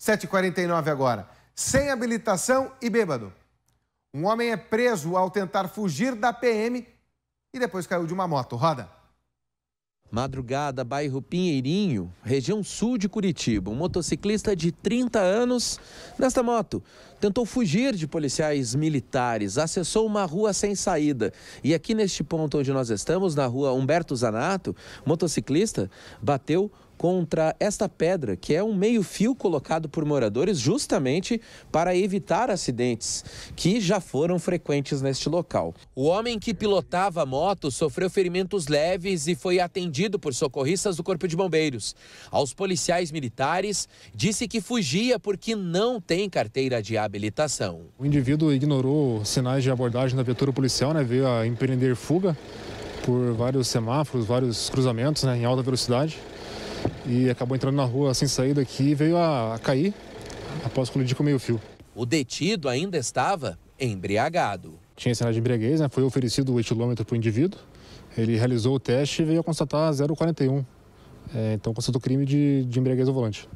7h49 agora. Sem habilitação e bêbado. Um homem é preso ao tentar fugir da PM e depois caiu de uma moto. Roda. Madrugada, bairro Pinheirinho, região sul de Curitiba. Um motociclista de 30 anos, nesta moto, tentou fugir de policiais militares, acessou uma rua sem saída. E aqui neste ponto onde nós estamos, na rua Humberto Zanato, motociclista bateu contra esta pedra, que é um meio-fio colocado por moradores justamente para evitar acidentes que já foram frequentes neste local. O homem que pilotava a moto sofreu ferimentos leves e foi atendido por socorristas do Corpo de Bombeiros. Aos policiais militares, disse que fugia porque não tem carteira de habilitação. O indivíduo ignorou sinais de abordagem da viatura policial, né, veio a empreender fuga por vários semáforos, vários cruzamentos né, em alta velocidade e acabou entrando na rua sem saída aqui e veio a, a cair após colidir com o meio-fio. O detido ainda estava embriagado. Tinha sinal de embriaguez, né? foi oferecido o etilômetro para o indivíduo. Ele realizou o teste e veio a constatar 0,41. É, então constatou crime de, de embriaguez ao volante.